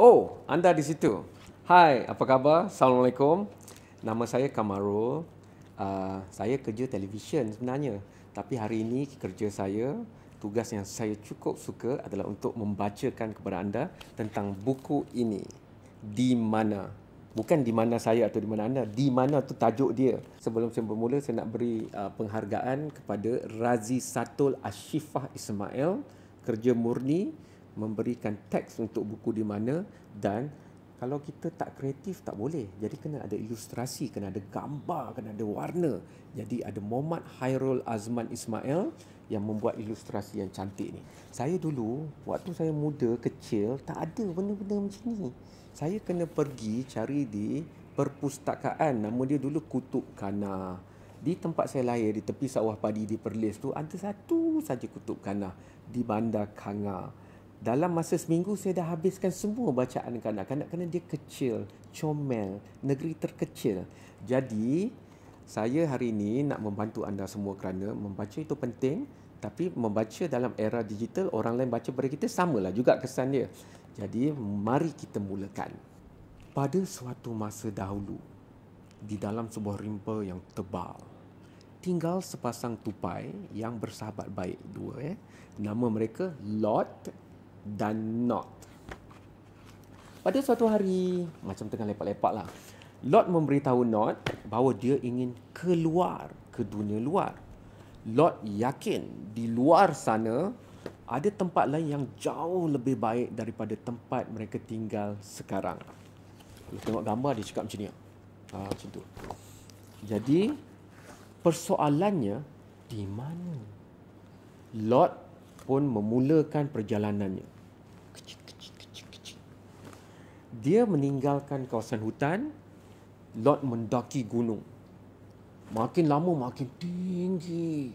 Oh, anda di situ. Hai, apa khabar? Assalamualaikum. Nama saya Kamarul. Uh, ah, saya kerja televisyen sebenarnya. Tapi hari ini kerja saya, tugas yang saya cukup suka adalah untuk membacakan kepada anda tentang buku ini. Di mana? Bukan di mana saya atau di mana anda. Di mana tu tajuk dia. Sebelum saya bermula, saya nak beri uh, penghargaan kepada Razi Satul Ashifah Ismail. Kerja murni memberikan teks untuk buku di mana dan kalau kita tak kreatif tak boleh. Jadi kena ada ilustrasi, kena ada gambar, kena ada warna. Jadi ada Muhammad Hairul Azman Ismail yang membuat ilustrasi yang cantik ni. Saya dulu waktu saya muda kecil tak ada benda-benda macam ni. Saya kena pergi cari di perpustakaan nama dia dulu Kutub Kana. Di tempat saya lahir di tepi sawah padi di Perlis tu ada satu saja Kutub Kana di Bandar kanga dalam masa seminggu saya dah habiskan semua bacaan kanak-kanak kerana dia kecil, comel, negeri terkecil. Jadi saya hari ini nak membantu anda semua kerana membaca itu penting tapi membaca dalam era digital orang lain baca pada kita samalah juga kesannya. Jadi mari kita mulakan. Pada suatu masa dahulu di dalam sebuah rimpa yang tebal tinggal sepasang tupai yang bersahabat baik dua eh nama mereka Lot dan not. Pada suatu hari, macam tengah lepak-lepak lah, Lot memberitahu Not bahawa dia ingin keluar ke dunia luar. Lot yakin di luar sana ada tempat lain yang jauh lebih baik daripada tempat mereka tinggal sekarang. Kalau tengok gambar dia cakap macam ni. Ah. ah, macam tu. Jadi persoalannya di mana? Lot pun memulakan perjalanannya. Dia meninggalkan kawasan hutan, Lot mendaki gunung. Makin lama makin tinggi.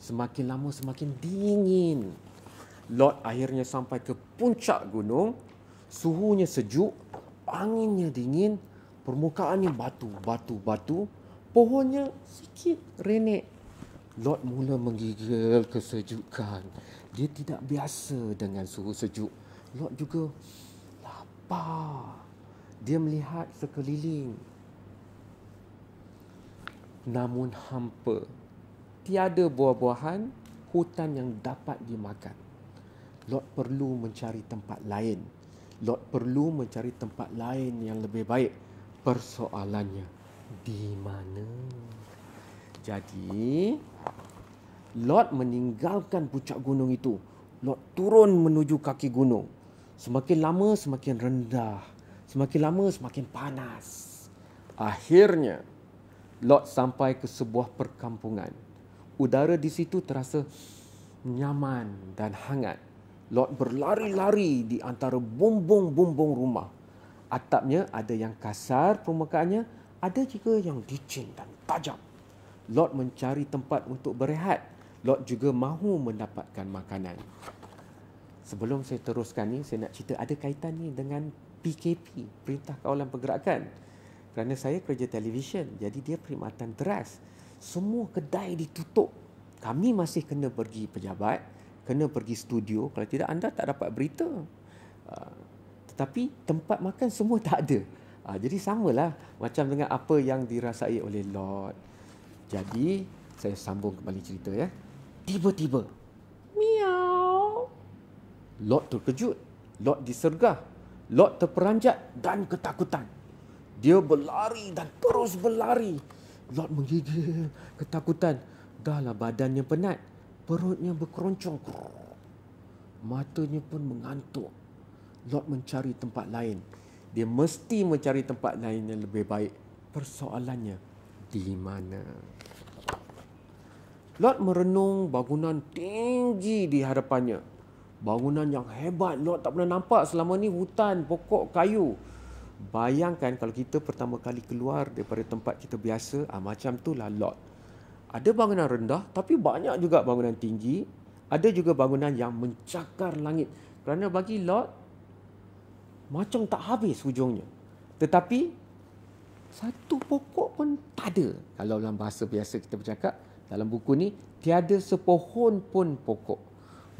Semakin lama semakin dingin. Lot akhirnya sampai ke puncak gunung. Suhunya sejuk, anginnya dingin, permukaannya batu, batu, batu. Pohonnya sikit renek. Lord mula menggigil kesejukan. Dia tidak biasa dengan suhu sejuk. Lord juga lapar. Dia melihat sekeliling. Namun hampa. Tiada buah-buahan, hutan yang dapat dimakan. Lord perlu mencari tempat lain. Lord perlu mencari tempat lain yang lebih baik. Persoalannya, di mana? Jadi, Lot meninggalkan puncak gunung itu. Lot turun menuju kaki gunung. Semakin lama semakin rendah. Semakin lama semakin panas. Akhirnya, Lot sampai ke sebuah perkampungan. Udara di situ terasa nyaman dan hangat. Lot berlari-lari di antara bumbung-bumbung rumah. Atapnya ada yang kasar permukaannya, ada juga yang licin dan tajam. Lot mencari tempat untuk berehat. Lot juga mahu mendapatkan makanan. Sebelum saya teruskan ni, saya nak cerita ada kaitan ni dengan PKP, Perintah Kawalan Pergerakan. Kerana saya kerja televisyen, jadi dia perkhidmatan teras. Semua kedai ditutup. Kami masih kena pergi pejabat, kena pergi studio. Kalau tidak, anda tak dapat berita. Uh, tetapi tempat makan semua tak ada. Uh, jadi samalah macam dengan apa yang dirasai oleh Lord. Jadi saya sambung kembali cerita ya. Tiba-tiba miau. Lot terkejut, Lot disergah, Lot terperanjat dan ketakutan. Dia berlari dan terus berlari. Lot menggigil ketakutan. Dahlah badannya penat, perutnya berkeroncong. Matanya pun mengantuk. Lot mencari tempat lain. Dia mesti mencari tempat lain yang lebih baik. Persoalannya, di mana. Lot merenung bangunan tinggi di hadapannya. Bangunan yang hebat Lot tak pernah nampak selama ni hutan, pokok, kayu. Bayangkan kalau kita pertama kali keluar daripada tempat kita biasa, ah, macam itulah Lot. Ada bangunan rendah tapi banyak juga bangunan tinggi. Ada juga bangunan yang mencakar langit. Kerana bagi Lot, macam tak habis hujungnya. Tetapi satu pokok pun tak ada. Kalau dalam bahasa biasa kita bercakap, dalam buku ni tiada sepohon pun pokok.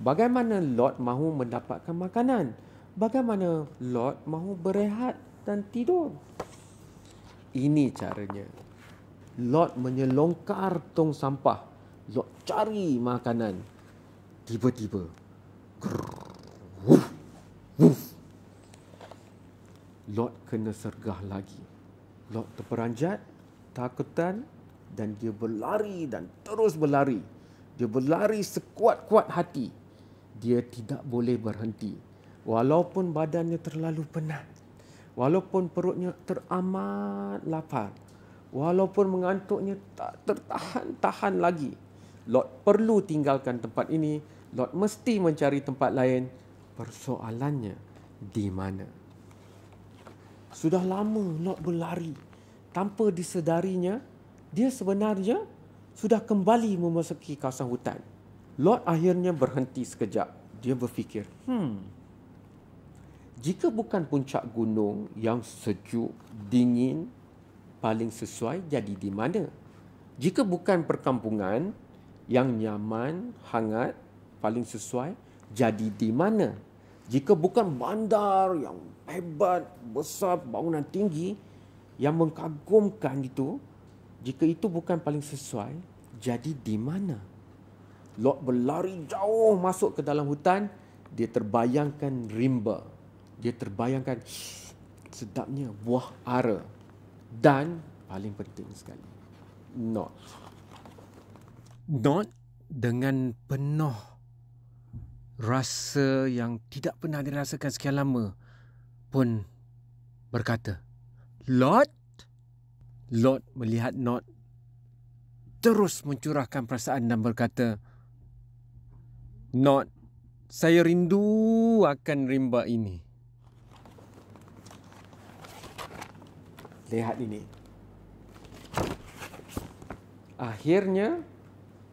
Bagaimana Lot mahu mendapatkan makanan? Bagaimana Lot mahu berehat dan tidur? Ini caranya. Lot menyelongkar tong sampah. Lot cari makanan. Tiba-tiba. lot kena sergah lagi terperanjat, takutan dan dia berlari dan terus berlari. Dia berlari sekuat-kuat hati. Dia tidak boleh berhenti. Walaupun badannya terlalu penat. Walaupun perutnya teramat lapar. Walaupun mengantuknya tak tertahan-tahan lagi. Lot perlu tinggalkan tempat ini. Lot mesti mencari tempat lain. Persoalannya di mana? Sudah lama Lot berlari. Tanpa disedarinya, dia sebenarnya sudah kembali memasuki kawasan hutan. Lot akhirnya berhenti sekejap. Dia berfikir, hmm, jika bukan puncak gunung yang sejuk, dingin, paling sesuai jadi di mana? Jika bukan perkampungan yang nyaman, hangat, paling sesuai jadi di mana? Jika bukan bandar yang hebat, besar, bangunan tinggi yang mengagumkan itu, jika itu bukan paling sesuai, jadi di mana? Lot berlari jauh masuk ke dalam hutan, dia terbayangkan rimba. Dia terbayangkan sedapnya buah ara. Dan paling penting sekali, not. Not dengan penuh rasa yang tidak pernah dirasakan sekian lama pun berkata, Lot? Lot melihat Not terus mencurahkan perasaan dan berkata, Not, saya rindu akan rimba ini. Lihat ini. Akhirnya,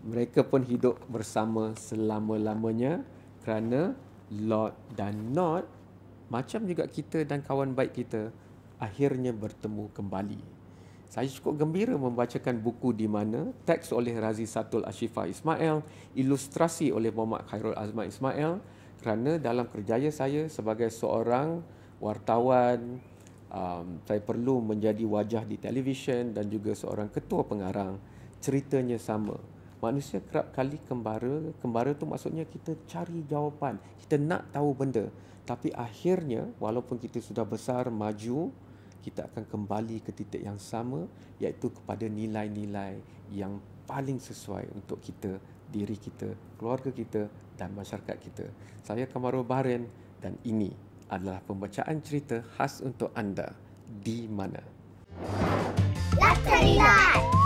mereka pun hidup bersama selama-lamanya kerana Lord dan Not macam juga kita dan kawan baik kita akhirnya bertemu kembali. Saya cukup gembira membacakan buku di mana teks oleh Razi Satul Ashifa Ismail, ilustrasi oleh Muhammad Khairul Azma Ismail kerana dalam kerjaya saya sebagai seorang wartawan um, saya perlu menjadi wajah di televisyen dan juga seorang ketua pengarang ceritanya sama Manusia kerap kali kembara, kembara tu maksudnya kita cari jawapan, kita nak tahu benda. Tapi akhirnya walaupun kita sudah besar maju, kita akan kembali ke titik yang sama iaitu kepada nilai-nilai yang paling sesuai untuk kita, diri kita, keluarga kita dan masyarakat kita. Saya Kamarul Baren dan ini adalah pembacaan cerita khas untuk anda di mana. Let's relax.